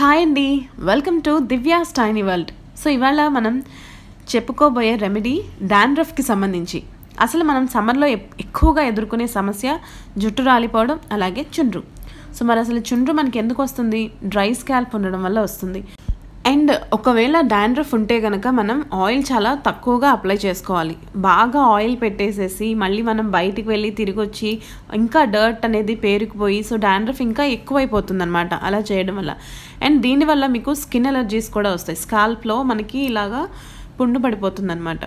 hi అండి welcome to Divya's tiny world so ఇవాళ మనం చెప్పుకోబోయే రెమెడీ డాండ్రఫ్కి సంబంధించి అసలు మనం సమ్మర్లో ఎక్కువగా ఎదుర్కొనే సమస్య జుట్టు రాలిపోవడం అలాగే చుండ్రు సో మరి అసలు చుండ్రు మనకి ఎందుకు వస్తుంది డ్రై స్కాల్ప్ ఉండడం వల్ల వస్తుంది అండ్ ఒకవేళ డాండ్రఫ్ ఉంటే కనుక మనం ఆయిల్ చాలా తక్కువగా అప్లై చేసుకోవాలి బాగా ఆయిల్ పెట్టేసేసి మళ్ళీ మనం బయటికి వెళ్ళి తిరిగి వచ్చి ఇంకా డర్ట్ అనేది పేరుకుపోయి సో డాండ్రఫ్ ఇంకా ఎక్కువైపోతుంది అనమాట అలా చేయడం వల్ల అండ్ దీనివల్ల మీకు స్కిన్ ఎలర్జీస్ కూడా వస్తాయి స్కాల్ప్లో మనకి ఇలాగా పుండు పడిపోతుంది అనమాట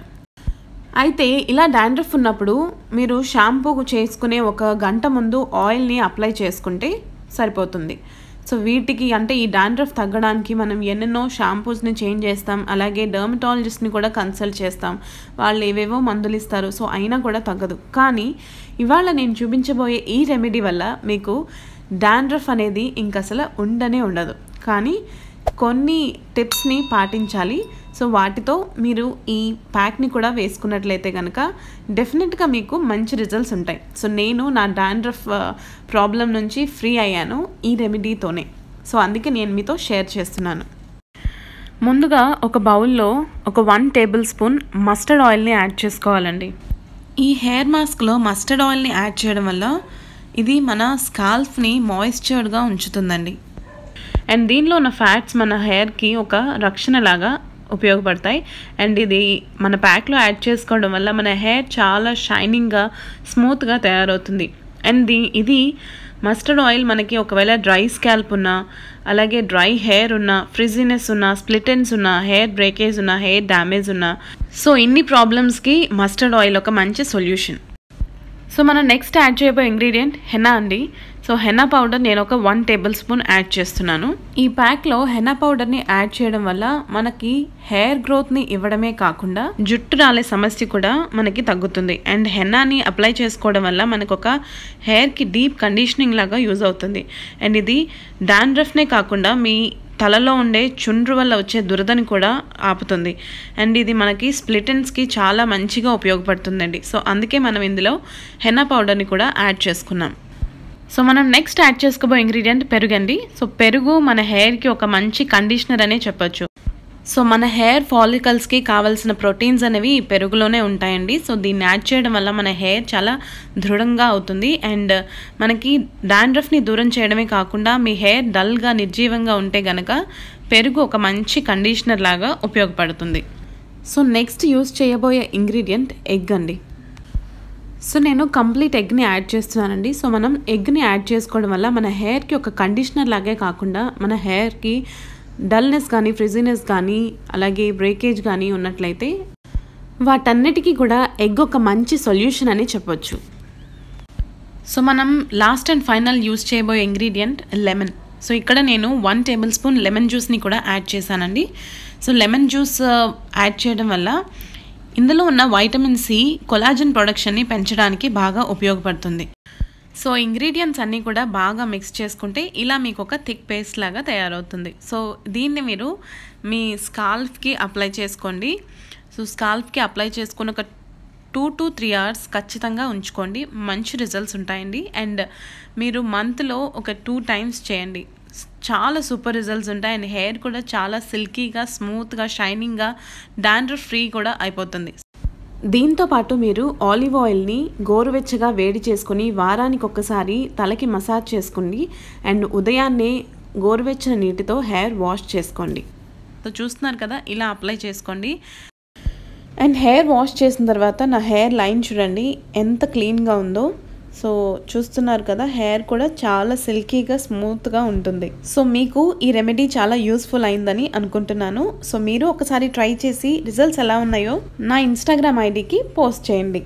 అయితే ఇలా డాండ్రఫ్ ఉన్నప్పుడు మీరు షాంపూ చేసుకునే ఒక గంట ముందు ఆయిల్ని అప్లై చేసుకుంటే సరిపోతుంది సో వీటికి అంటే ఈ డాండ్రఫ్ తగ్గడానికి మనం ఎన్నెన్నో షాంపూస్ని చేంజ్ చేస్తాం అలాగే డర్మటాలజిస్ట్ని కూడా కన్సల్ట్ చేస్తాం వాళ్ళు ఏవేవో మందులు ఇస్తారు సో అయినా కూడా తగ్గదు కానీ ఇవాళ నేను చూపించబోయే ఈ రెమెడీ వల్ల మీకు డాండ్రఫ్ అనేది ఇంక అసలు ఉండనే ఉండదు కానీ కొన్ని టిప్స్ని పాటించాలి సో వాటితో మీరు ఈ ప్యాక్ని కూడా వేసుకున్నట్లయితే కనుక డెఫినెట్గా మీకు మంచి రిజల్ట్స్ ఉంటాయి సో నేను నా డాండ్రఫ్ ప్రాబ్లం నుంచి ఫ్రీ అయ్యాను ఈ రెమెడీతోనే సో అందుకే నేను మీతో షేర్ చేస్తున్నాను ముందుగా ఒక బౌల్లో ఒక వన్ టేబుల్ స్పూన్ మస్టర్డ్ ఆయిల్ని యాడ్ చేసుకోవాలండి ఈ హెయిర్ మాస్క్లో మస్టర్డ్ ఆయిల్ని యాడ్ చేయడం వల్ల ఇది మన స్కాల్ఫ్ని మాయిశ్చర్డ్గా ఉంచుతుందండి అండ్ దీనిలో ఉన్న ఫ్యాట్స్ మన హెయిర్కి ఒక రక్షణ లాగా ఉపయోగపడతాయి అండ్ ఇది మన ప్యాక్లో యాడ్ చేసుకోవడం వల్ల మన హెయిర్ చాలా షైనింగ్గా స్మూత్గా తయారవుతుంది అండ్ దీ ఇది మస్టర్డ్ ఆయిల్ మనకి ఒకవేళ డ్రై స్కాల్ప్ ఉన్న అలాగే డ్రై హెయిర్ ఉన్న ఫ్రిజినెస్ ఉన్న స్ప్లిటెన్స్ ఉన్న హెయిర్ బ్రేకేజ్ ఉన్న హెయిర్ డ్యామేజ్ ఉన్న సో ఇన్ని ప్రాబ్లమ్స్కి మస్టర్డ్ ఆయిల్ ఒక మంచి సొల్యూషన్ సో మనం నెక్స్ట్ యాడ్ చేయబోయే ఇంగ్రీడియంట్ హెనా అండి సో హెనా పౌడర్ నేను ఒక వన్ టేబుల్ స్పూన్ యాడ్ చేస్తున్నాను ఈ ప్యాక్లో హెనా పౌడర్ని యాడ్ చేయడం వల్ల మనకి హెయిర్ గ్రోత్ని ఇవ్వడమే కాకుండా జుట్టు రాలే సమస్య కూడా మనకి తగ్గుతుంది అండ్ హెనాని అప్లై చేసుకోవడం వల్ల మనకు ఒక హెయిర్కి డీప్ కండిషనింగ్ లాగా యూజ్ అవుతుంది అండ్ ఇది డాండ్రఫ్నే కాకుండా మీ తలలో ఉండే చుండ్రు వల్ల వచ్చే దురదని కూడా ఆపుతుంది అండ్ ఇది మనకి స్ప్లిటెన్స్కి చాలా మంచిగా ఉపయోగపడుతుందండి సో అందుకే మనం ఇందులో హెన్నా పౌడర్ని కూడా యాడ్ చేసుకున్నాం సో మనం నెక్స్ట్ యాడ్ చేసుకోబోయే ఇంగ్రీడియంట్ పెరుగండి సో పెరుగు మన హెయిర్కి ఒక మంచి కండిషనర్ అనే చెప్పొచ్చు సో మన హెయిర్ ఫాలికల్స్కి కావాల్సిన ప్రోటీన్స్ అనేవి పెరుగులోనే ఉంటాయండి సో దీన్ని యాడ్ చేయడం వల్ల మన హెయిర్ చాలా దృఢంగా అవుతుంది అండ్ మనకి డాండ్రఫ్ని దూరం చేయడమే కాకుండా మీ హెయిర్ డల్గా నిర్జీవంగా ఉంటే గనక పెరుగు ఒక మంచి కండిషనర్ లాగా ఉపయోగపడుతుంది సో నెక్స్ట్ యూస్ చేయబోయే ఇంగ్రీడియంట్ ఎగ్ అండి సో నేను కంప్లీట్ ఎగ్ని యాడ్ చేస్తున్నానండి సో మనం ఎగ్ని యాడ్ చేసుకోవడం వల్ల మన హెయిర్కి ఒక కండిషనర్ లాగే కాకుండా మన హెయిర్కి డల్నెస్ కానీ ఫ్రిజినెస్ కానీ అలాగే బ్రేకేజ్ కానీ ఉన్నట్లయితే వాటన్నిటికీ కూడా ఎగ్ ఒక మంచి సొల్యూషన్ అని చెప్పొచ్చు సో మనం లాస్ట్ అండ్ ఫైనల్ యూస్ చేయబోయే ఇంగ్రీడియంట్ లెమన్ సో ఇక్కడ నేను వన్ టేబుల్ స్పూన్ లెమన్ జ్యూస్ని కూడా యాడ్ చేశానండి సో లెమన్ జ్యూస్ యాడ్ చేయడం వల్ల ఇందులో ఉన్న వైటమిన్ సి కొలాజన్ ప్రొడక్షన్ని పెంచడానికి బాగా ఉపయోగపడుతుంది సో ఇంగ్రీడియంట్స్ అన్నీ కూడా బాగా మిక్స్ చేసుకుంటే ఇలా మీకు ఒక థిక్ పేస్ట్ లాగా తయారవుతుంది సో దీన్ని మీరు మీ స్కాల్ఫ్కి అప్లై చేసుకోండి సో స్కాల్ఫ్కి అప్లై చేసుకుని ఒక టూ టు త్రీ అవర్స్ ఖచ్చితంగా ఉంచుకోండి మంచి రిజల్ట్స్ ఉంటాయండి అండ్ మీరు మంత్లో ఒక టూ టైమ్స్ చేయండి చాలా సూపర్ రిజల్ట్స్ ఉంటాయి అండ్ హెయిర్ కూడా చాలా సిల్కీగా స్మూత్గా షైనింగ్గా డాండ్రఫ్ ఫ్రీ కూడా అయిపోతుంది దీంతో పాటు మీరు ఆలివ్ ఆయిల్ని గోరువెచ్చగా వేడి చేసుకుని వారానికి ఒక్కసారి తలకి మసాజ్ చేసుకోండి అండ్ ఉదయాన్నే గోరువెచ్చని నీటితో హెయిర్ వాష్ చేసుకోండి చూస్తున్నారు కదా ఇలా అప్లై చేసుకోండి అండ్ హెయిర్ వాష్ చేసిన తర్వాత నా హెయిర్ లైన్ చూడండి ఎంత క్లీన్గా ఉందో సో చూస్తున్నారు కదా హెయిర్ కూడా చాలా సిల్కీగా స్మూత్గా ఉంటుంది సో మీకు ఈ రెమెడీ చాలా యూస్ఫుల్ అయిందని అనుకుంటున్నాను సో మీరు ఒకసారి ట్రై చేసి రిజల్ట్స్ ఎలా ఉన్నాయో నా ఇన్స్టాగ్రామ్ ఐడికి పోస్ట్ చేయండి